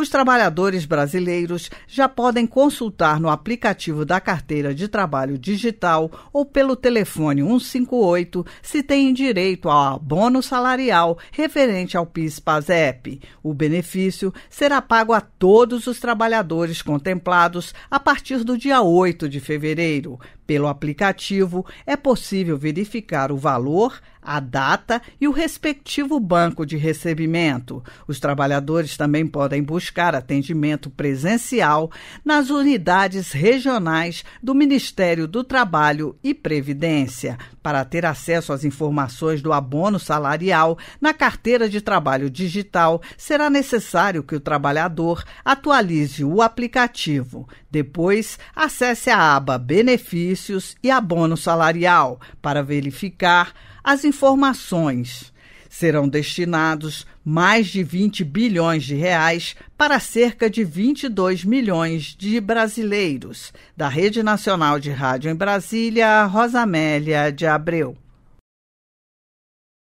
Os trabalhadores brasileiros já podem consultar no aplicativo da Carteira de Trabalho Digital ou pelo telefone 158 se têm direito ao abono salarial referente ao PIS/PASEP. O benefício será pago a todos os trabalhadores contemplados a partir do dia 8 de fevereiro. Pelo aplicativo é possível verificar o valor, a data e o respectivo banco de recebimento. Os trabalhadores também podem buscar atendimento presencial nas unidades regionais do Ministério do Trabalho e Previdência para ter acesso às informações do abono salarial na carteira de trabalho digital, será necessário que o trabalhador atualize o aplicativo. Depois, acesse a aba Benefícios e Abono Salarial para verificar as informações. Serão destinados mais de 20 bilhões de reais para cerca de 22 milhões de brasileiros. Da Rede Nacional de Rádio em Brasília, Rosamélia de Abreu.